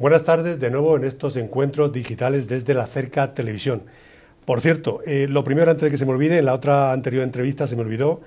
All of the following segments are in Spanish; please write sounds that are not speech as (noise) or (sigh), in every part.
Buenas tardes de nuevo en estos encuentros digitales desde la Cerca Televisión. Por cierto, eh, lo primero antes de que se me olvide, en la otra anterior entrevista se me olvidó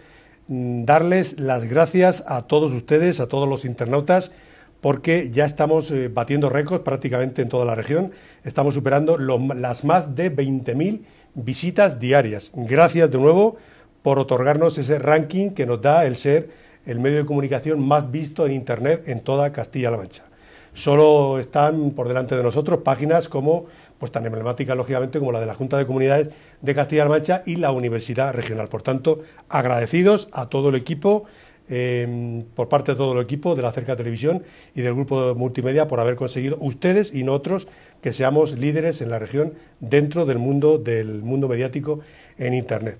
mm, darles las gracias a todos ustedes, a todos los internautas, porque ya estamos eh, batiendo récords prácticamente en toda la región. Estamos superando las más de 20.000 visitas diarias. Gracias de nuevo por otorgarnos ese ranking que nos da el ser el medio de comunicación más visto en Internet en toda Castilla-La Mancha. Solo están por delante de nosotros páginas como, pues tan emblemáticas lógicamente como la de la Junta de Comunidades de Castilla-La Mancha y la Universidad Regional. Por tanto, agradecidos a todo el equipo, em, por parte de todo el equipo de la Cerca Televisión y del grupo multimedia por haber conseguido ustedes y nosotros que seamos líderes en la región dentro del mundo del mundo mediático en Internet.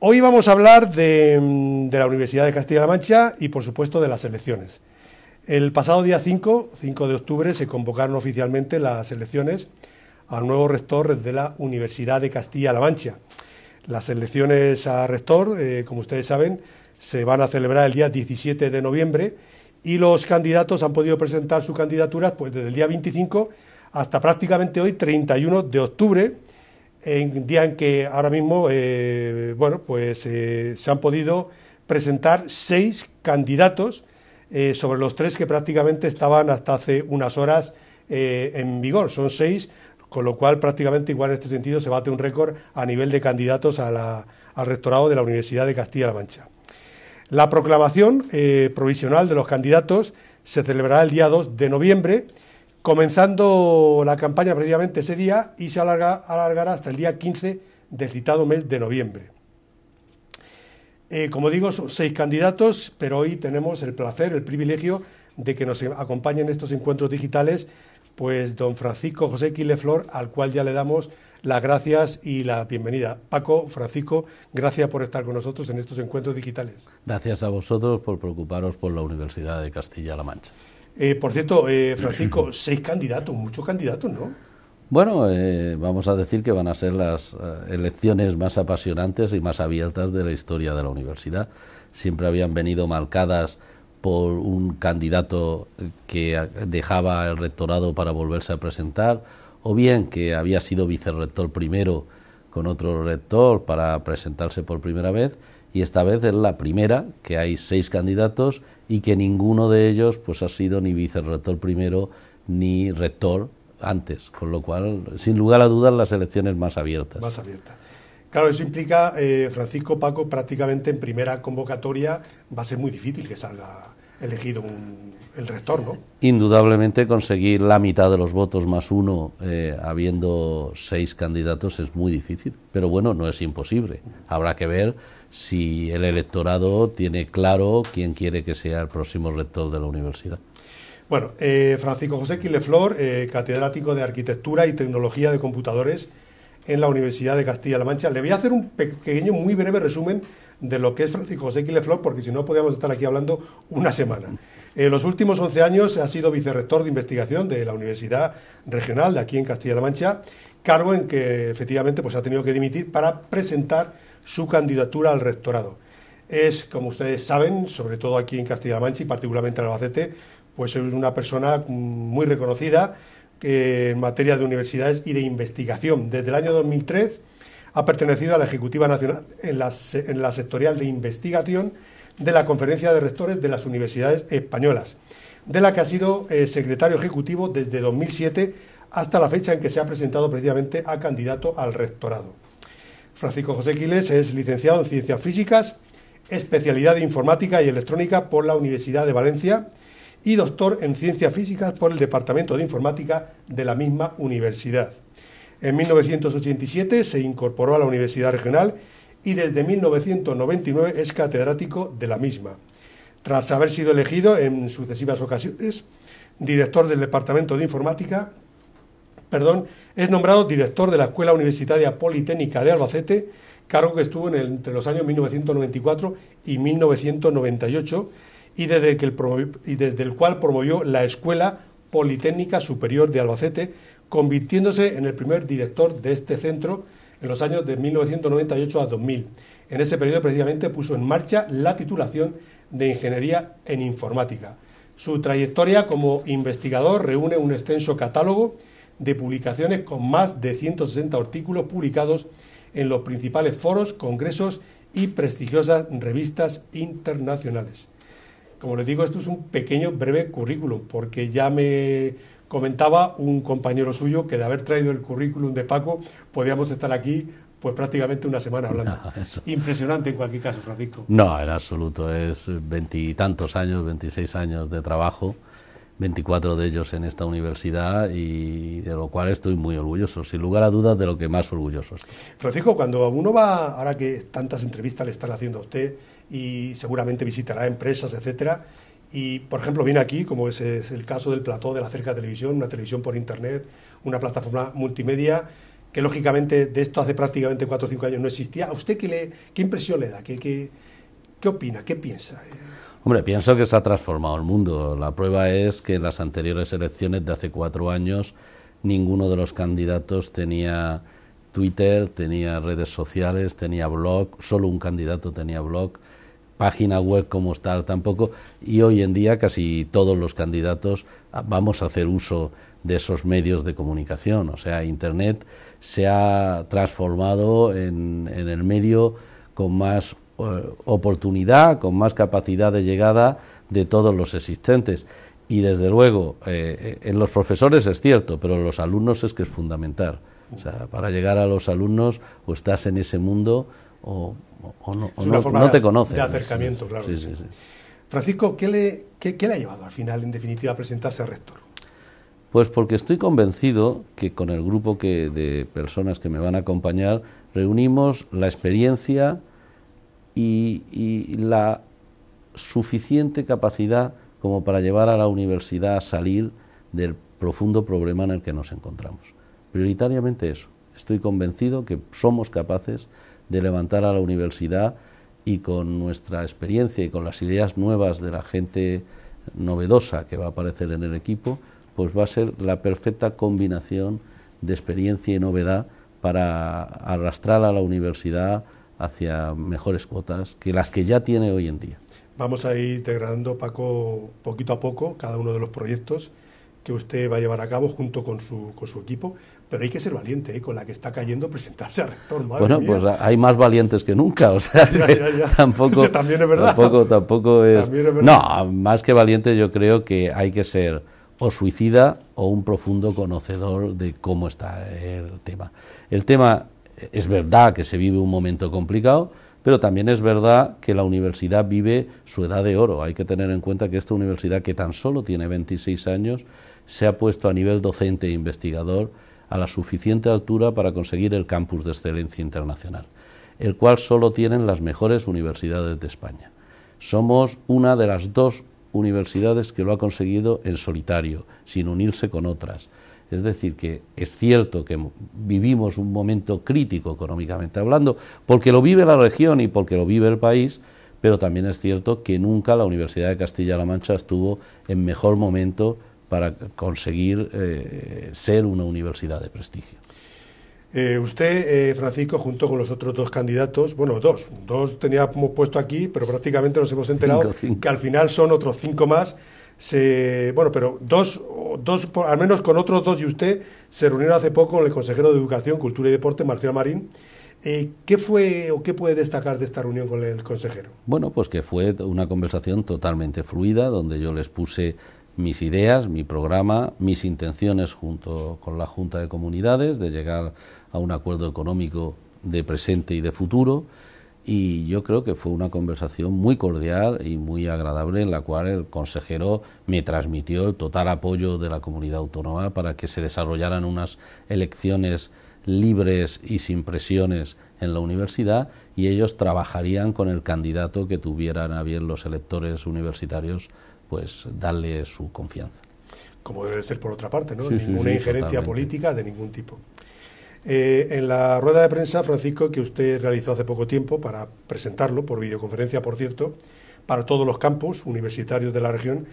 Hoy vamos a hablar de em, la Universidad de Castilla-La Mancha y, por supuesto, de las elecciones. El pasado día 5, 5 de octubre, se convocaron oficialmente las elecciones al nuevo rector de la Universidad de Castilla-La Mancha. Las elecciones a rector, eh, como ustedes saben, se van a celebrar el día 17 de noviembre y los candidatos han podido presentar sus candidaturas pues, desde el día 25 hasta prácticamente hoy, 31 de octubre, en día en que ahora mismo eh, bueno, pues, eh, se han podido presentar seis candidatos eh, sobre los tres que prácticamente estaban hasta hace unas horas eh, en vigor. Son seis, con lo cual prácticamente igual en este sentido se bate un récord a nivel de candidatos a al rectorado de la Universidad de Castilla-La Mancha. La proclamación eh, provisional de los candidatos se celebrará el día 2 de noviembre, comenzando la campaña previamente ese día y se alargará hasta el día 15 del citado mes de noviembre. Eh, como digo, son seis candidatos, pero hoy tenemos el placer, el privilegio de que nos acompañen estos encuentros digitales, pues don Francisco José Quileflor, al cual ya le damos las gracias y la bienvenida. Paco, Francisco, gracias por estar con nosotros en estos encuentros digitales. Gracias a vosotros por preocuparos por la Universidad de Castilla-La Mancha. Eh, por cierto, eh, Francisco, seis candidatos, muchos candidatos, ¿no? Bueno, eh, vamos a decir que van a ser las eh, elecciones más apasionantes y más abiertas de la historia de la universidad. Siempre habían venido marcadas por un candidato que dejaba el rectorado para volverse a presentar, o bien que había sido vicerrector primero con otro rector para presentarse por primera vez, y esta vez es la primera, que hay seis candidatos y que ninguno de ellos pues, ha sido ni vicerrector primero ni rector antes, con lo cual, sin lugar a dudas, las elecciones más abiertas. Más abiertas. Claro, eso implica, eh, Francisco Paco, prácticamente en primera convocatoria va a ser muy difícil que salga elegido el rector, ¿no? Indudablemente conseguir la mitad de los votos más uno, eh, habiendo seis candidatos, es muy difícil. Pero bueno, no es imposible. Habrá que ver si el electorado tiene claro quién quiere que sea el próximo rector de la universidad. Bueno, eh, Francisco José Quileflor, eh, catedrático de Arquitectura y Tecnología de Computadores en la Universidad de Castilla-La Mancha. Le voy a hacer un pequeño, muy breve resumen de lo que es Francisco José Quileflor, porque si no podríamos estar aquí hablando una semana. En eh, los últimos 11 años ha sido vicerrector de investigación de la Universidad Regional de aquí en Castilla-La Mancha, cargo en que efectivamente pues, ha tenido que dimitir para presentar su candidatura al rectorado. Es, como ustedes saben, sobre todo aquí en Castilla-La Mancha y particularmente en Albacete, pues es una persona muy reconocida en materia de universidades y de investigación. Desde el año 2003 ha pertenecido a la Ejecutiva Nacional en la, sectorial de investigación de la Conferencia de Rectores de las Universidades Españolas, de la que ha sido eh, secretario ejecutivo desde 2007 hasta la fecha en que se ha presentado precisamente a candidato al rectorado. Francisco José Quiles es licenciado en Ciencias Físicas, especialidad de Informática y Electrónica por la Universidad de Valencia, y doctor en Ciencias Físicas por el Departamento de Informática de la misma universidad. En 1987 se incorporó a la Universidad Regional y desde 1999 es catedrático de la misma. Tras haber sido elegido en sucesivas ocasiones director del Departamento de Informática, perdón, es nombrado director de la Escuela Universitaria Politécnica de Albacete, cargo que estuvo entre los años 1994 y 1998 y desde, el el cual promovió la Escuela Politécnica Superior de Albacete, convirtiéndose en el primer director de este centro en los años de 1998 a 2000. En ese periodo precisamente puso en marcha la titulación de Ingeniería en Informática. Su trayectoria como investigador reúne un extenso catálogo de publicaciones con más de 160 artículos publicados en los principales foros, congresos y prestigiosas revistas internacionales. Como les digo, esto es un pequeño, breve currículum, porque ya me comentaba un compañero suyo que de haber traído el currículum de Paco, podíamos estar aquí pues prácticamente una semana hablando. (laughs) Impresionante en cualquier caso, Francisco. No, en absoluto, es veintitantos años, veintiséis años de trabajo, veinticuatro de ellos en esta universidad y de lo cual estoy muy orgulloso, sin lugar a dudas de lo que más orgulloso estoy. Francisco, cuando uno va, ahora que tantas entrevistas le están haciendo a usted, y seguramente visitará empresas, etcétera. Y, por ejemplo, viene aquí, como es, el caso del plató de la Cerca Televisión, una televisión por Internet, una plataforma multimedia, que lógicamente de esto hace prácticamente cuatro o cinco años no existía. ¿A usted qué, le, qué impresión le da? ¿Qué, qué, qué opina? ¿Qué piensa? Hombre, pienso que se ha transformado el mundo. La prueba es que en las anteriores elecciones de hace cuatro años ninguno de los candidatos tenía Twitter, tenía redes sociales, tenía blog, solo un candidato tenía blog página web como tal tampoco, y hoy en día casi todos los candidatos ah, vamos a hacer uso de esos medios de comunicación. O sea, Internet se ha transformado en, el medio con más eh, oportunidad, con más capacidad de llegada de todos los existentes. Y desde luego, eh, en los profesores es cierto, pero en los alumnos es que es fundamental. O sea, para llegar a los alumnos o estás en ese mundo o, no, te conoce. De acercamiento, claro. Francisco, ¿qué le, ha llevado al final, en definitiva, a presentarse al rector? Pues porque estoy convencido que con el grupo que, de personas que me van a acompañar reunimos la experiencia y, y la suficiente capacidad como para llevar a la universidad a salir del profundo problema en el que nos encontramos. Prioritariamente eso. Estoy convencido que somos capaces de levantar a la universidad y con nuestra experiencia y con las ideas nuevas de la gente novedosa que va a aparecer en el equipo, pues va a ser la perfecta combinación de experiencia y novedad para arrastrar a la universidad hacia mejores cuotas que las que ya tiene hoy en día. Vamos a ir integrando, Paco, poquito a poco cada uno de los proyectos que usted va a llevar a cabo junto con su, con su equipo pero hay que ser valiente ¿eh? con la que está cayendo presentarse al rector. Madre bueno, pues hay más valientes que nunca, o sea, tampoco, Eso es verdad. tampoco, tampoco es, también es verdad. no, más que valiente yo creo que hay que ser o suicida o un profundo conocedor de cómo está el tema. El tema eh, es verdad que se vive un momento complicado, pero también es verdad que la universidad vive su edad de oro. Hay que tener en cuenta que esta universidad, que tan solo tiene 26 años, se ha puesto a nivel docente e investigador a la suficiente altura para conseguir el campus de excelencia internacional, el cual solo tienen las mejores universidades de España. Somos una de las dos universidades que lo ha conseguido en solitario, sin unirse con otras. Es decir, que es cierto que vivimos un momento crítico económicamente hablando, porque lo vive la región y porque lo vive el país, pero también es cierto que nunca la Universidad de Castilla-La Mancha estuvo en mejor momento para conseguir eh, ser una universidad de prestigio. Eh, usted, eh, Francisco, junto con los otros dos candidatos, bueno, dos, dos teníamos puesto aquí, pero prácticamente nos hemos enterado que al final son otros cinco más. bueno, pero dos, dos, al menos con otros dos y usted, se reunieron hace poco con el consejero de Educación, Cultura y Deporte, Marcial Marín. ¿Qué fue o qué puede destacar de esta reunión con el consejero? Bueno, pues que fue una conversación totalmente fluida, donde yo les puse mis ideas, mi programa, mis intenciones junto con la Junta de Comunidades de llegar a un acuerdo económico de presente y de futuro. Y yo creo que fue una conversación muy cordial y muy agradable en la cual el consejero me transmitió el total apoyo de la comunidad autónoma para que se desarrollaran unas elecciones libres y sin presiones en la universidad y ellos trabajarían con el candidato que tuvieran a bien los electores universitarios, pues darle su confianza. Como debe ser por otra parte, ¿no? Ninguna injerencia política de ningún tipo. Eh, en la rueda de prensa, Francisco, que usted realizó hace poco tiempo para presentarlo, por videoconferencia, por cierto, para todos los campus universitarios de la región,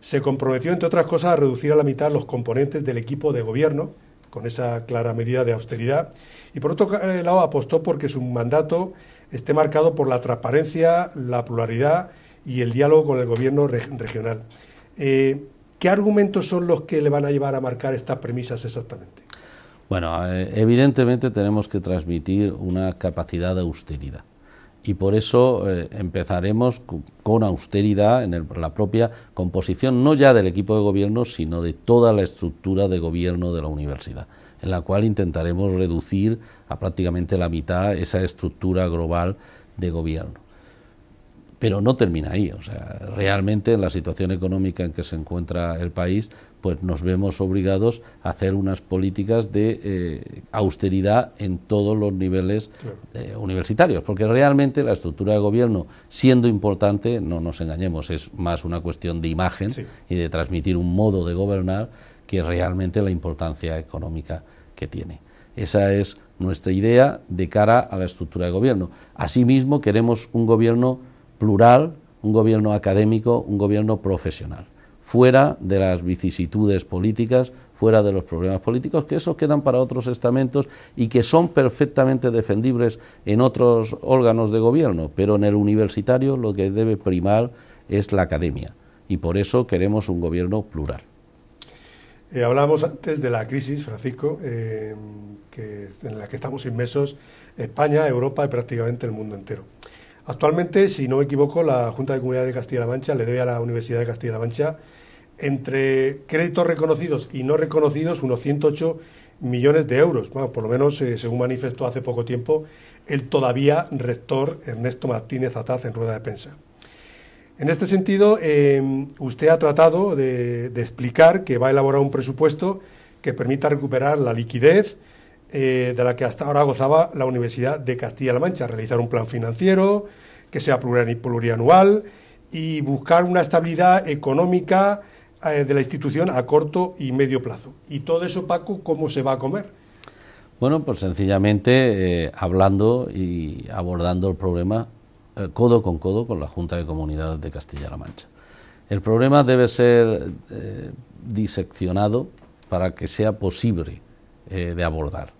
se comprometió, entre otras cosas, a reducir a la mitad los componentes del equipo de gobierno con esa clara medida de austeridad. Y por otro eh, lado apostó porque su mandato esté marcado por la transparencia, la pluralidad y el diálogo con el gobierno regional. Eh, ¿Qué argumentos son los que le van a llevar a marcar estas premisas exactamente? Bueno, eh, evidentemente tenemos que transmitir una capacidad de austeridad y por eso eh, empezaremos con austeridad en la propia composición, no ya del equipo de gobierno, sino de toda la estructura de gobierno de la universidad, en la cual intentaremos reducir a prácticamente la mitad esa estructura global de gobierno. Pero no termina ahí, o sea, realmente la situación económica en que se encuentra el país, pues nos vemos obligados a hacer unas políticas de eh, austeridad en todos los niveles eh, universitarios, porque realmente la estructura de gobierno, siendo importante, no nos engañemos, es más una cuestión de imagen y de transmitir un modo de gobernar que realmente la importancia económica que tiene. Esa es nuestra idea de cara a la estructura de gobierno. Asimismo, queremos un gobierno plural, un gobierno académico, un gobierno profesional, fuera de las vicisitudes políticas, fuera de los problemas políticos, que esos quedan para otros estamentos y que son perfectamente defendibles en otros órganos de gobierno, pero en el universitario lo que debe primar es la academia y por eso queremos un gobierno plural. Eh, hablamos antes de la crisis, Francisco, eh, en la que estamos inmersos España, Europa y prácticamente el mundo entero. Actualmente, si no me equivoco, la Junta de Comunidad de Castilla-La Mancha le debe a la Universidad de Castilla-La Mancha entre créditos reconocidos y no reconocidos unos 108 millones de euros. por lo menos, eh, según manifestó hace poco tiempo el todavía rector Ernesto Martínez Ataz en rueda de prensa. En este sentido, em, usted ha tratado de explicar que va a elaborar un presupuesto que permita recuperar la liquidez, eh, de la que hasta ahora gozaba la Universidad de Castilla-La Mancha, realizar un plan financiero que sea plurianual y buscar una estabilidad económica eh, de la institución a corto y medio plazo. Y todo eso, Paco, ¿cómo se va a comer? Bueno, pues sencillamente eh, hablando y abordando el problema codo con codo con la Junta de Comunidades de Castilla-La Mancha. El problema debe ser diseccionado para que sea posible eh, de abordar.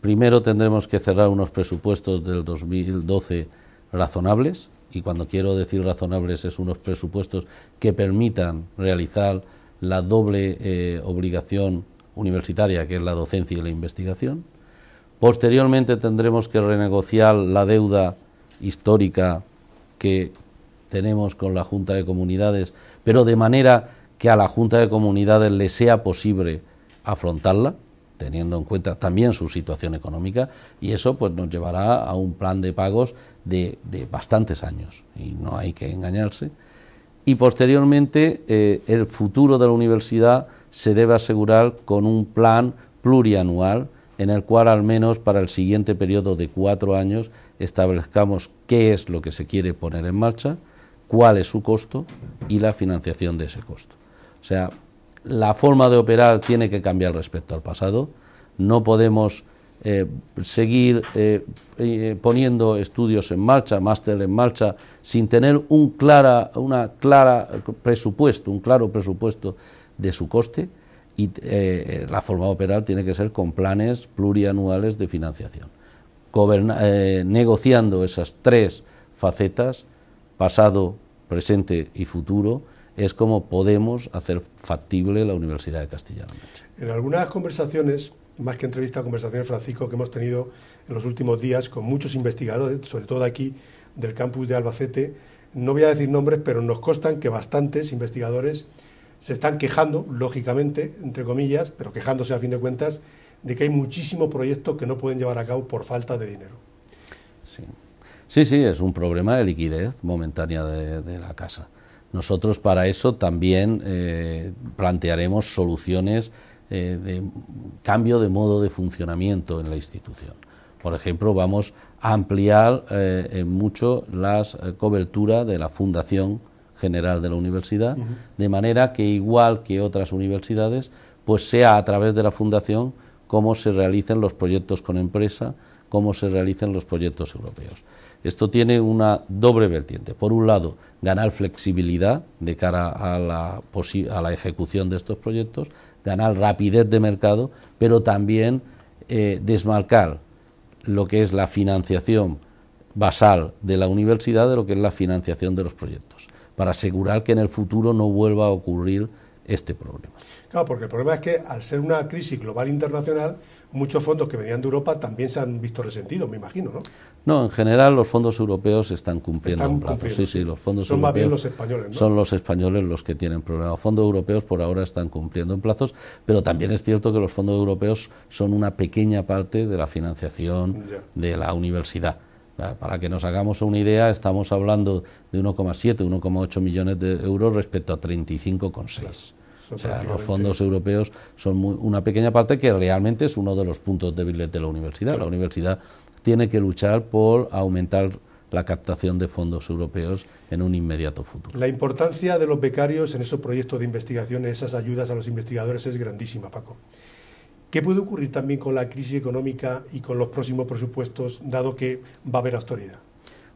Primero tendremos que cerrar unos presupuestos del 2012 razonables, y cuando quiero decir razonables es unos presupuestos que permitan realizar la doble eh, obligación universitaria, que es la docencia y la investigación. Posteriormente tendremos que renegociar la deuda histórica que tenemos con la Junta de Comunidades, pero de manera que a la Junta de Comunidades le sea posible afrontarla, teniendo en cuenta también su situación económica y eso pues nos llevará a un plan de pagos de, bastantes años y no hay que engañarse y posteriormente eh, el futuro de la universidad se debe asegurar con un plan plurianual en el cual al menos para el siguiente periodo de cuatro años establezcamos qué es lo que se quiere poner en marcha, cuál es su costo y la financiación de ese costo. O sea, la forma de operar tiene que cambiar respecto al pasado. No podemos eh, seguir eh, eh, poniendo estudios en marcha, máster en marcha, sin tener un clara, una clara presupuesto, un claro presupuesto de su coste. Y la forma de operar tiene que ser con planes plurianuales de financiación, negociando esas tres facetas, pasado, presente y futuro, es como podemos hacer factible la Universidad de Castilla-La Mancha. En algunas conversaciones, más que entrevistas, conversaciones, Francisco, que hemos tenido en los últimos días con muchos investigadores, sobre todo aquí del campus de Albacete, no voy a decir nombres, pero nos constan que bastantes investigadores se están quejando, lógicamente, entre comillas, pero quejándose a fin de cuentas, de que hay muchísimos proyectos que no pueden llevar a cabo por falta de dinero. Sí, sí, es un problema de liquidez momentánea de la casa. Nosotros para eso también eh, plantearemos soluciones eh, de cambio de modo de funcionamiento en la institución. Por ejemplo, vamos a ampliar eh, mucho la cobertura de la Fundación General de la Universidad, de manera que igual que otras universidades, pues sea a través de la Fundación cómo se realicen los proyectos con empresa, cómo se realicen los proyectos europeos. Esto tiene una doble vertiente. Por un lado, ganar flexibilidad de cara a la, ejecución de estos proyectos, ganar rapidez de mercado, pero también eh, desmarcar lo que es la financiación basal de la universidad de lo que es la financiación de los proyectos, para asegurar que en el futuro no vuelva a ocurrir este problema. Claro, porque el problema es que al ser una crisis global internacional, muchos fondos que venían de Europa también se han visto resentidos, me imagino, ¿no? No, en general los fondos europeos están cumpliendo en plazos. Sí, sí, los fondos son más bien los españoles, Son los españoles los que tienen problemas. Los fondos europeos por ahora están cumpliendo en plazos, pero también es cierto que los fondos europeos son una pequeña parte de la financiación de la universidad. Para que nos hagamos una idea, estamos hablando de 1,7, 1,8 millones de euros respecto a 35,6. O sea, los fondos europeos son una pequeña parte que realmente es uno de los puntos débiles de la universidad. La universidad tiene que luchar por aumentar la captación de fondos europeos en un inmediato futuro. La importancia de los becarios en esos proyectos de investigación, en esas ayudas a los investigadores, es grandísima, Paco. ¿Qué puede ocurrir también con la crisis económica y con los próximos presupuestos, dado que va a haber autoridad?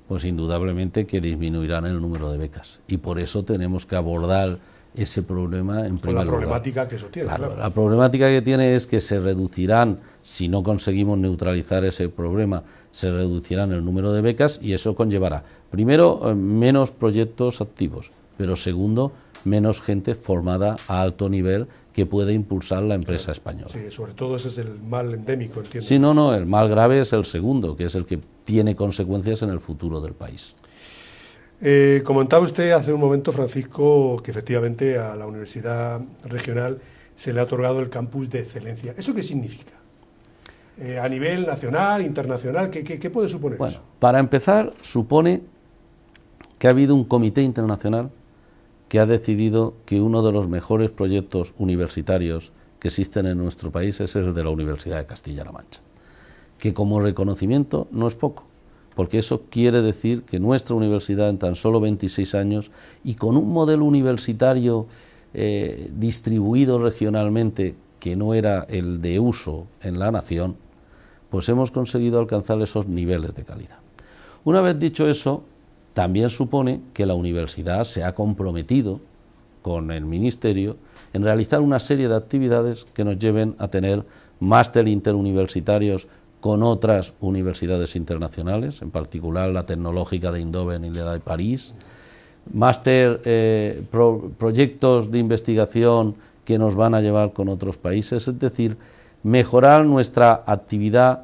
Pues indudablemente que disminuirán el número de becas y por eso tenemos que abordar ese problema en Con la problemática que tiene. Claro, La problemática que tiene es que se reducirán, si no conseguimos neutralizar ese problema, se reducirán el número de becas y eso conllevará, primero, eh, menos proyectos activos, pero segundo, menos gente formada a alto nivel que puede impulsar la empresa española. Sí, sobre todo ese es el mal endémico, entiendo. Sí, no, no, el mal grave es el segundo, que es el que tiene consecuencias en el futuro del país. Eh, comentaba usted hace un momento, Francisco, que efectivamente a la Universidad Regional se le ha otorgado el campus de excelencia. ¿Eso qué significa? Eh, a nivel nacional, internacional, ¿qué, puede suponer Para empezar, supone que ha habido un comité internacional que ha decidido que uno de los mejores proyectos universitarios que existen en nuestro país es el de la Universidad de Castilla-La Mancha, que como reconocimiento no es poco porque eso quiere decir que nuestra universidad en tan solo 26 años y con un modelo universitario eh, distribuido regionalmente que no era el de uso en la nación, pues hemos conseguido alcanzar esos niveles de calidad. Una vez dicho eso, también supone que la universidad se ha comprometido con el Ministerio en realizar una serie de actividades que nos lleven a tener máster interuniversitarios con otras universidades internacionales, en particular la tecnológica de Indoven y la de París, máster, eh, proyectos de investigación que nos van a llevar con otros países, es decir, mejorar nuestra actividad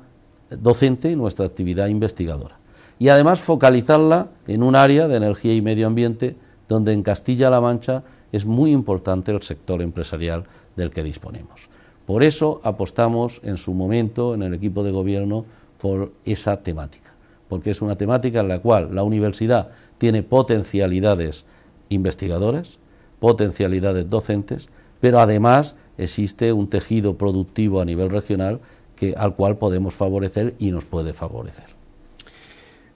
docente y nuestra actividad investigadora. Y además focalizarla en un área de energía y medio ambiente donde en Castilla-La Mancha es muy importante el sector empresarial del que disponemos. Por eso apostamos en su momento en el equipo de gobierno por esa temática, porque es una temática en la cual la universidad tiene potencialidades investigadoras, potencialidades docentes, pero además existe un tejido productivo a nivel regional que, al cual podemos favorecer y nos puede favorecer.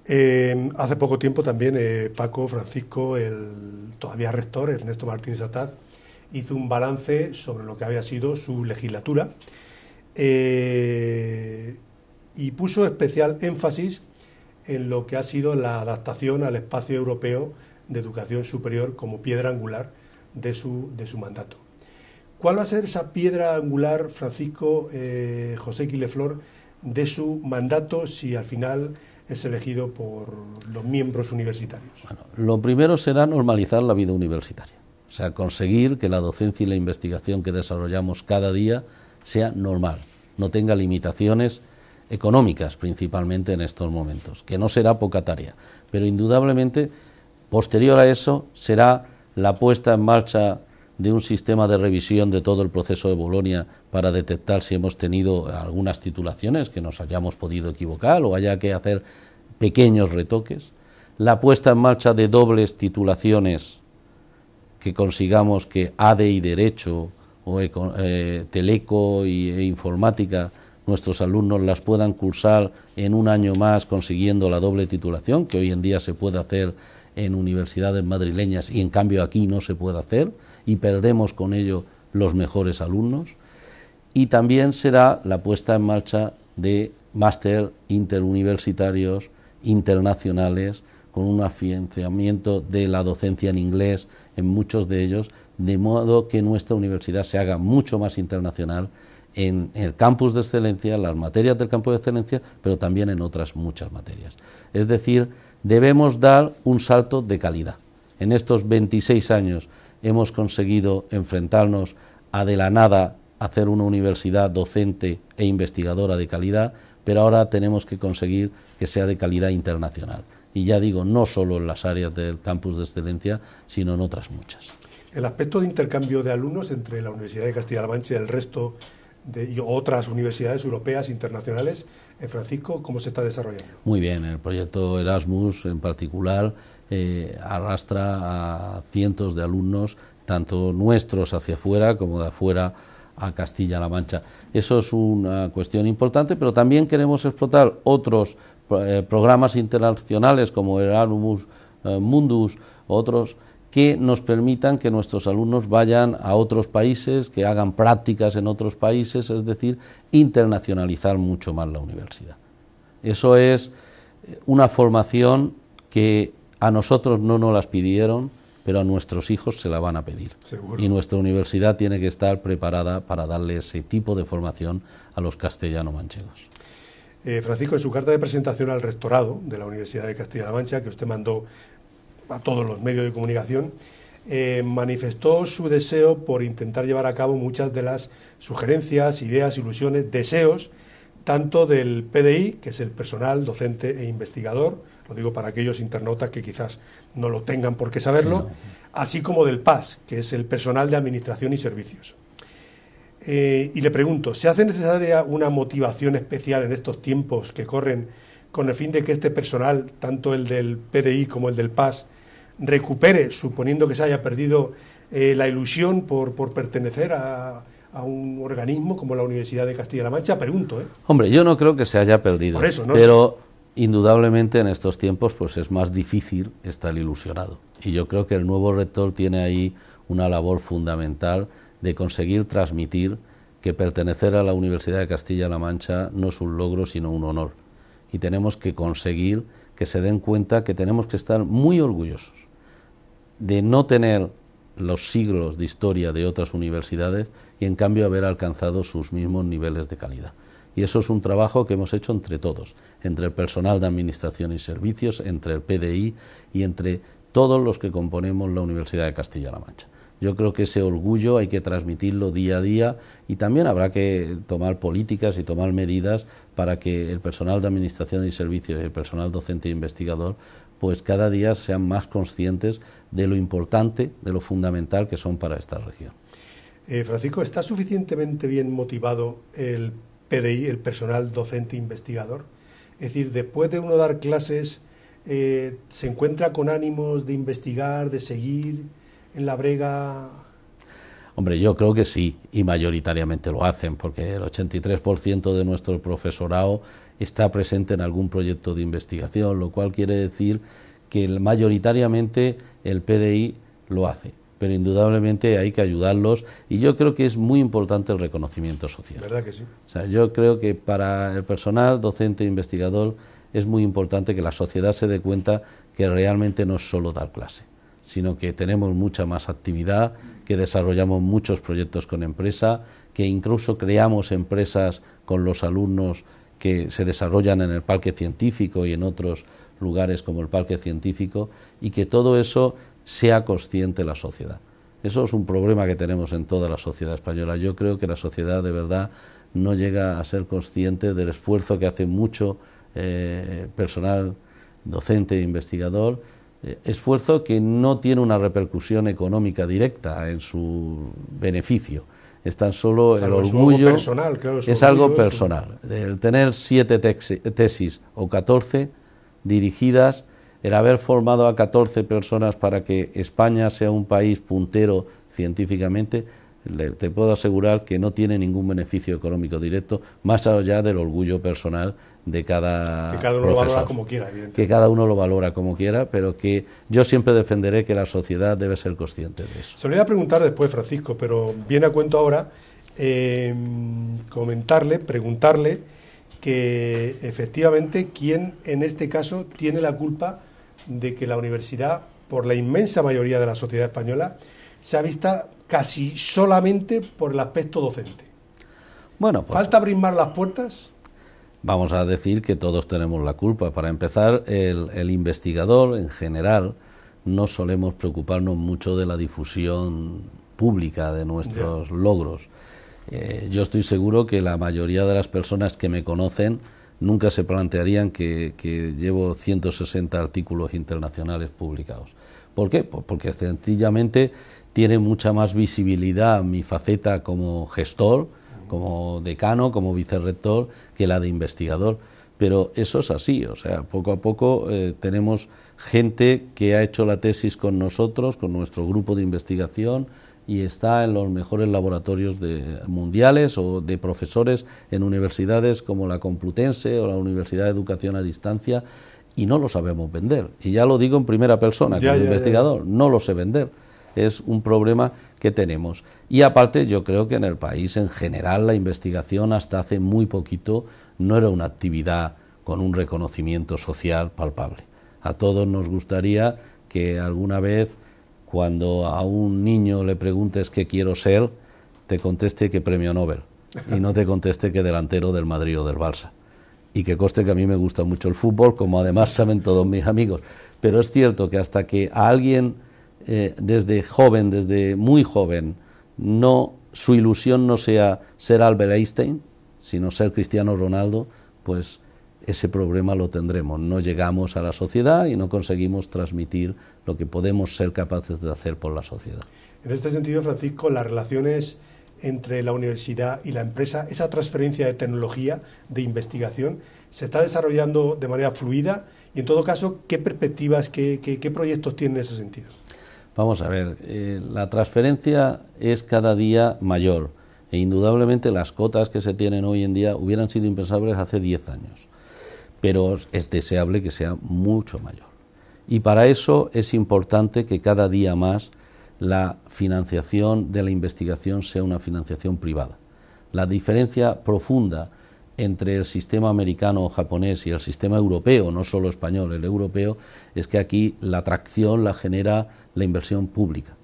Eh, hace poco tiempo también eh, Paco Francisco, el todavía rector Ernesto Martínez Atad, hizo un balance sobre lo que había sido su legislatura eh, y puso especial énfasis en lo que ha sido la adaptación al espacio europeo de educación superior como piedra angular de su, de su mandato. ¿Cuál va a ser esa piedra angular, Francisco eh, José Quileflor, de su mandato si al final es elegido por los miembros universitarios? lo primero será normalizar la vida universitaria. O sea, conseguir que la docencia y la investigación que desarrollamos cada día sea normal, no tenga limitaciones económicas principalmente en estos momentos, que no será poca tarea, pero indudablemente posterior a eso será la puesta en marcha de un sistema de revisión de todo el proceso de Bolonia para detectar si hemos tenido algunas titulaciones que nos hayamos podido equivocar o haya que hacer pequeños retoques, la puesta en marcha de dobles titulaciones que consigamos que ADE y Derecho o eh, Teleco e Informática, nuestros alumnos las puedan cursar en un año más consiguiendo la doble titulación, que hoy en día se puede hacer en universidades madrileñas y en cambio aquí no se puede hacer, y perdemos con ello los mejores alumnos. Y también será la puesta en marcha de máster interuniversitarios internacionales con un afianzamiento de la docencia en inglés, en muchos de ellos, de modo que nuestra universidad se haga mucho más internacional en el campus de excelencia, en las materias del campo de excelencia, pero también en otras muchas materias. Es decir, debemos dar un salto de calidad. En estos 26 años hemos conseguido enfrentarnos a de la nada hacer una universidad docente e investigadora de calidad, pero ahora tenemos que conseguir que sea de calidad internacional y ya digo, no solo en las áreas del campus de excelencia, sino en otras muchas. El aspecto de intercambio de alumnos entre la Universidad de Castilla-La Mancha y el resto de otras universidades europeas internacionales, eh, Francisco, ¿cómo se está desarrollando? Muy bien, el proyecto Erasmus en particular eh, arrastra a cientos de alumnos, tanto nuestros hacia afuera como de afuera a Castilla-La Mancha. Eso es una cuestión importante, pero también queremos explotar otros eh, programas internacionales como Erasmus eh, Mundus, otros que nos permitan que nuestros alumnos vayan a otros países, que hagan prácticas en otros países, es decir, internacionalizar mucho más la universidad. Eso es eh, una formación que a nosotros no nos las pidieron, pero a nuestros hijos se la van a pedir. Y nuestra universidad tiene que estar preparada para darle ese tipo de formación a los castellano-manchegos. Eh, Francisco, en su carta de presentación al rectorado de la Universidad de Castilla-La Mancha, que usted mandó a todos los medios de comunicación, eh, manifestó su deseo por intentar llevar a cabo muchas de las sugerencias, ideas, ilusiones, deseos, tanto del PDI, que es el personal docente e investigador, lo digo para aquellos internautas que quizás no lo tengan por qué saberlo, así como del PAS, que es el personal de administración y servicios. Eh, y le pregunto, ¿se hace necesaria una motivación especial en estos tiempos que corren con el fin de que este personal, tanto el del PDI como el del PAS, recupere, suponiendo que se haya perdido eh, la ilusión por, por pertenecer a, un organismo como la Universidad de Castilla-La Mancha? Pregunto. ¿eh? Hombre, yo no creo que se haya perdido. pero indudablemente en estos tiempos pues es más difícil estar ilusionado. Y yo creo que el nuevo rector tiene ahí una labor fundamental de conseguir transmitir que pertenecer a la Universidad de Castilla-La Mancha no es un logro, sino un honor. Y tenemos que conseguir que se den cuenta que tenemos que estar muy orgullosos de no tener los siglos de historia de otras universidades y en cambio haber alcanzado sus mismos niveles de calidad. Y eso es un trabajo que hemos hecho entre todos, entre el personal de Administración y Servicios, entre el PDI y entre todos los que componemos la Universidad de Castilla-La Mancha. Yo creo que ese orgullo hay que transmitirlo día a día y también habrá que tomar políticas y tomar medidas para que el personal de administración y servicios y el personal docente e investigador pues cada día sean más conscientes de lo importante, de lo fundamental que son para esta región. Eh, Francisco, ¿está suficientemente bien motivado el PDI, el personal docente e investigador? Es decir, después de uno dar clases, eh, ¿se encuentra con ánimos de investigar, de seguir? en la brega? Hombre, yo creo que sí, y mayoritariamente lo hacen, porque el 83% de nuestro profesorado está presente en algún proyecto de investigación, lo cual quiere decir que mayoritariamente el PDI lo hace pero indudablemente hay que ayudarlos y yo creo que es muy importante el reconocimiento social. ¿Verdad que sí? O sea, yo creo que para el personal docente e investigador es muy importante que la sociedad se dé cuenta que realmente no es solo dar clase sino que tenemos mucha más actividad, que desarrollamos muchos proyectos con empresa, que incluso creamos empresas con los alumnos que se desarrollan en el parque científico y en otros lugares como el parque científico, y que todo eso sea consciente la sociedad. Eso es un problema que tenemos en toda la sociedad española. Yo creo que la sociedad de verdad no llega a ser consciente del esfuerzo que hace mucho eh, personal docente e investigador eh, esfuerzo que no tiene una repercusión económica directa en su beneficio. Es tan solo el orgullo. es algo personal. El tener siete tesis o catorce dirigidas, el haber formado a catorce personas para que España sea un país puntero científicamente, te puedo asegurar que no tiene ningún beneficio económico directo, más allá del orgullo personal de cada, que cada uno lo valora como quiera, evidentemente. Que cada uno lo valora como quiera, pero que yo siempre defenderé que la sociedad debe ser consciente de eso. Se lo iba a preguntar después, Francisco, pero viene a cuento ahora eh, comentarle, preguntarle que efectivamente quién en este caso tiene la culpa de que la universidad, por la inmensa mayoría de la sociedad española, se ha vista casi solamente por el aspecto docente. Bueno, pues ¿Falta abrir las puertas? Vamos a decir que todos tenemos la culpa. Para empezar, el, investigador en general no solemos preocuparnos mucho de la difusión pública de nuestros logros. Eh, yo estoy seguro que la mayoría de las personas que me conocen nunca se plantearían que, que llevo 160 artículos internacionales publicados. ¿Por qué? Pues porque sencillamente tiene mucha más visibilidad mi faceta como gestor, como decano, como vicerrector, que la de investigador. Pero eso es así, o sea, poco a poco eh, tenemos gente que ha hecho la tesis con nosotros, con nuestro grupo de investigación, y está en los mejores laboratorios de, mundiales o de profesores en universidades como la Complutense o la Universidad de Educación a Distancia, y no lo sabemos vender. Y ya lo digo en primera persona, que como investigador, no lo sé vender es un problema que tenemos. Y aparte, yo creo que en el país en general la investigación hasta hace muy poquito no era una actividad con un reconocimiento social palpable. A todos nos gustaría que alguna vez, cuando a un niño le preguntes qué quiero ser, te conteste que premio Nobel y no te conteste que delantero del Madrid o del Barça. Y que coste que a mí me gusta mucho el fútbol, como además saben todos mis amigos. Pero es cierto que hasta que a alguien eh, desde joven, desde muy joven, no su ilusión no sea ser Albert Einstein, sino ser Cristiano Ronaldo, pues ese problema lo tendremos. No llegamos a la sociedad y no conseguimos transmitir lo que podemos ser capaces de hacer por la sociedad. En este sentido, Francisco, las relaciones entre la universidad y la empresa, esa transferencia de tecnología, de investigación, se está desarrollando de manera fluida y, en todo caso, ¿qué perspectivas, qué, qué proyectos tiene en ese sentido? Vamos a ver, eh, la transferencia es cada día mayor e indudablemente las cotas que se tienen hoy en día hubieran sido impensables hace 10 años, pero es deseable que sea mucho mayor. Y para eso es importante que cada día más la financiación de la investigación sea una financiación privada. La diferencia profunda entre el sistema americano o japonés y el sistema europeo, no solo español, el europeo, es que aquí la atracción la genera la inversión pública.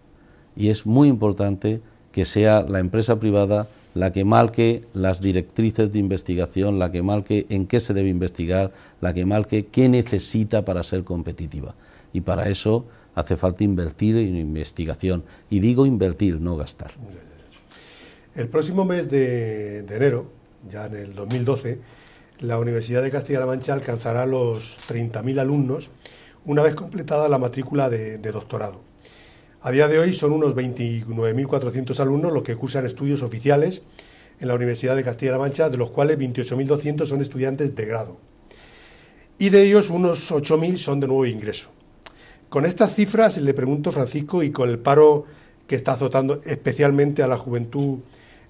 Y es muy importante que sea la empresa privada la que marque las directrices de investigación, la que marque en qué se debe investigar, la que marque qué necesita para ser competitiva. Y para eso hace falta invertir en investigación. Y digo invertir, no gastar. El próximo mes de, enero, ya en el 2012, la Universidad de Castilla-La Mancha alcanzará los 30.000 alumnos una vez completada la matrícula de, doctorado. A día de hoy son unos 29.400 alumnos los que cursan estudios oficiales en la Universidad de Castilla-La Mancha, de los cuales 28.200 son estudiantes de grado. Y de ellos unos 8.000 son de nuevo ingreso. Con estas cifras le pregunto, Francisco, y con el paro que está azotando especialmente a la juventud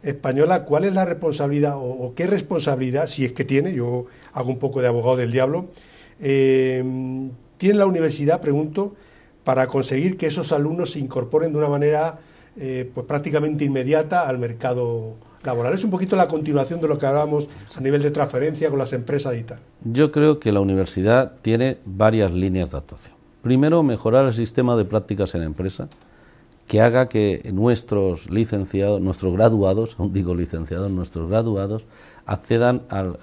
española, ¿cuál es la responsabilidad o, qué responsabilidad, si es que tiene, yo hago un poco de abogado del diablo, eh, tiene la universidad, pregunto, para conseguir que esos alumnos se incorporen de una manera eh, pues prácticamente inmediata al mercado laboral? Es un poquito la continuación de lo que hablábamos a nivel de transferencia con las empresas y tal. Yo creo que la universidad tiene varias líneas de actuación. Primero, mejorar el sistema de prácticas en empresa, que haga que nuestros licenciados, nuestros graduados, (laughs) digo licenciados, nuestros graduados, accedan al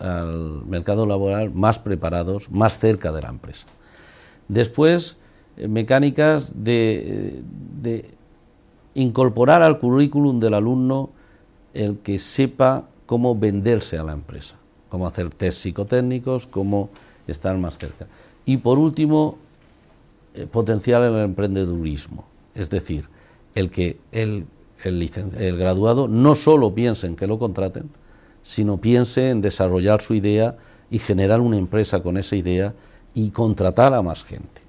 mercado laboral más preparados, más cerca de la empresa. Después, eh, mecánicas de, incorporar al currículum del alumno el que sepa cómo venderse a la empresa, cómo hacer test psicotécnicos, cómo estar más cerca. Y por último, eh, potencial en el emprendedurismo, es decir, el que el, graduado no solo piense en que lo contraten, sino piense en desarrollar su idea y generar una empresa con esa idea y contratar a más gente,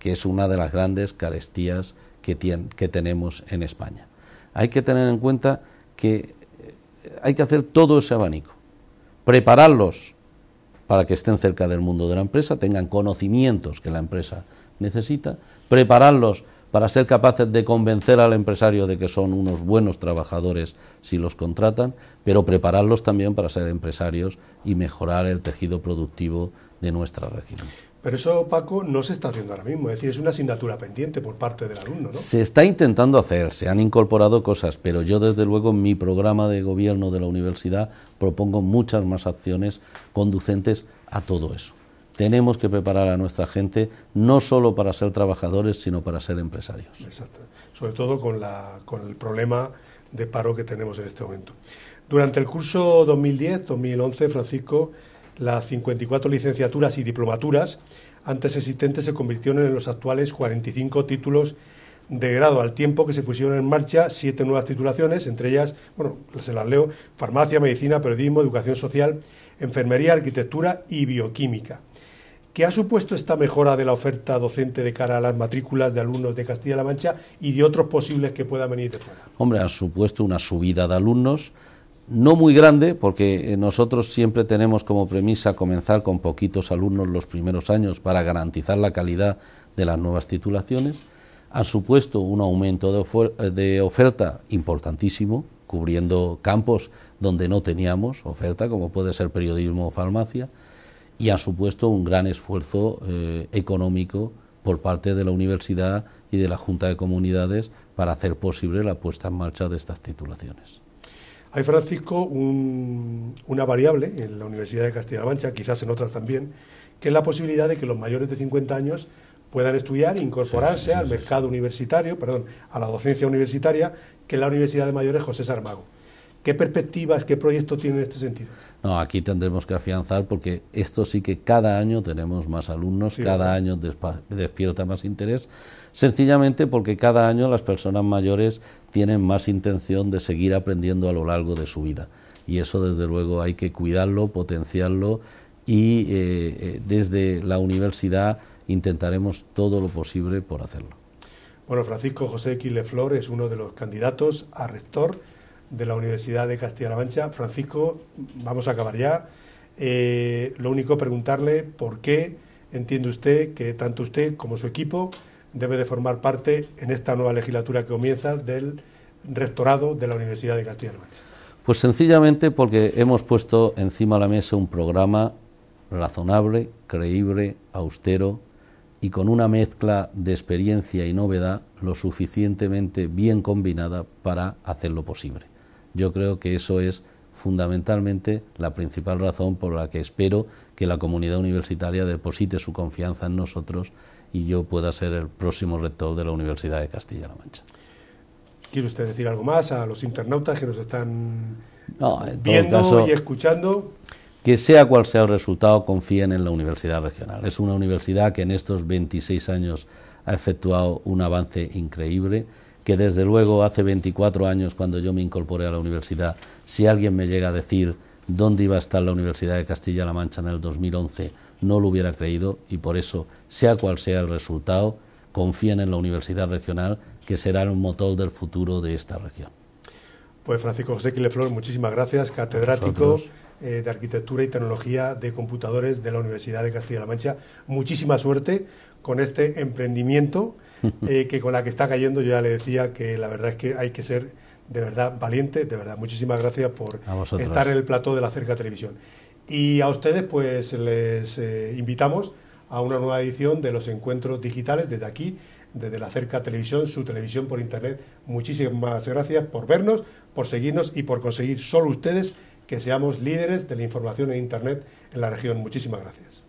que es una de las grandes carestías que, que tenemos en España. Hay que tener en cuenta que eh, hay que hacer todo ese abanico, prepararlos para que estén cerca del mundo de la empresa, tengan conocimientos que la empresa necesita, prepararlos para ser capaces de convencer al empresario de que son unos buenos trabajadores si los contratan, pero prepararlos también para ser empresarios y mejorar el tejido productivo de nuestra región. Pero eso, Paco, no se está haciendo ahora mismo, es decir, es una asignatura pendiente por parte del alumno, ¿no? Se está intentando hacer, se han incorporado cosas, pero yo desde luego en mi programa de gobierno de la universidad propongo muchas más acciones conducentes a todo eso. Tenemos que preparar a nuestra gente no solo para ser trabajadores, sino para ser empresarios. Exacto, sobre todo con, la, con el problema de paro que tenemos en este momento. Durante el curso 2010-2011, Francisco las 54 licenciaturas y diplomaturas antes existentes se convirtieron en los actuales 45 títulos de grado, al tiempo que se pusieron en marcha siete nuevas titulaciones, entre ellas, bueno, se las leo, farmacia, medicina, periodismo, educación social, enfermería, arquitectura y bioquímica. ¿Qué ha supuesto esta mejora de la oferta docente de cara a las matrículas de alumnos de Castilla-La Mancha y de otros posibles que puedan venir de fuera? Hombre, ha supuesto una subida de alumnos, no muy grande, porque eh, nosotros siempre tenemos como premisa comenzar con poquitos alumnos los primeros años para garantizar la calidad de las nuevas titulaciones, han supuesto un aumento eh, de, oferta importantísimo, cubriendo campos donde no teníamos oferta, como puede ser periodismo o farmacia, y han supuesto un gran esfuerzo eh, económico por parte de la universidad y de la Junta de Comunidades para hacer posible la puesta en marcha de estas titulaciones. Hay, Francisco, una variable en la Universidad de Castilla-La Mancha, quizás en otras también, que es la posibilidad de que los mayores de 50 años puedan estudiar e incorporarse al mercado universitario, perdón, a la docencia universitaria, que es la Universidad de Mayores José Sarmago. ¿Qué perspectivas, qué proyecto tiene en este sentido? No, aquí tendremos que afianzar porque esto sí que cada año tenemos más alumnos, cada año despierta más interés, sencillamente porque cada año las personas mayores tienen más intención de seguir aprendiendo a lo largo de su vida. Y eso, desde luego, hay que cuidarlo, potenciarlo y eh, eh, desde la universidad intentaremos todo lo posible por hacerlo. Bueno, Francisco José Quileflor es uno de los candidatos a rector de la Universidad de Castilla-La Mancha. Francisco, vamos a acabar ya. Eh, lo único preguntarle por qué entiende usted que tanto usted como su equipo debe de formar parte en esta nueva legislatura que comienza del rectorado de la Universidad de Castilla-La Mancha? Pues sencillamente porque hemos puesto encima de la mesa un programa razonable, creíble, austero y con una mezcla de experiencia y novedad lo suficientemente bien combinada para hacerlo posible. Yo creo que eso es fundamentalmente la principal razón por la que espero que la comunidad universitaria deposite su confianza en nosotros y yo pueda ser el próximo rector de la Universidad de Castilla-La Mancha. ¿Quiere usted decir algo más a los internautas que nos están viendo y escuchando? Que sea cual sea el resultado, confíen en la Universidad Regional. Es una universidad que en estos 26 años ha efectuado un avance increíble, que desde luego hace 24 años cuando yo me incorporé a la universidad, si alguien me llega a decir dónde iba a estar la Universidad de Castilla-La Mancha en el 2011 no lo hubiera creído y por eso, sea cual sea el resultado, confíen en la Universidad Regional que será el motor del futuro de esta región. Pues Francisco José Quileflor, muchísimas gracias, catedrático eh, de Arquitectura y Tecnología de Computadores de la Universidad de Castilla-La Mancha. Muchísima suerte con este emprendimiento (laughs) eh, que con la que está cayendo yo ya le decía que la verdad es que hay que ser de verdad valiente, de verdad. Muchísimas gracias por estar en el plató de la Cerca Televisión. Y a ustedes, pues les eh, invitamos a una nueva edición de los encuentros digitales desde aquí, desde la Cerca Televisión, su televisión por Internet. Muchísimas gracias por vernos, por seguirnos y por conseguir solo ustedes que seamos líderes de la información en Internet en la región. Muchísimas gracias.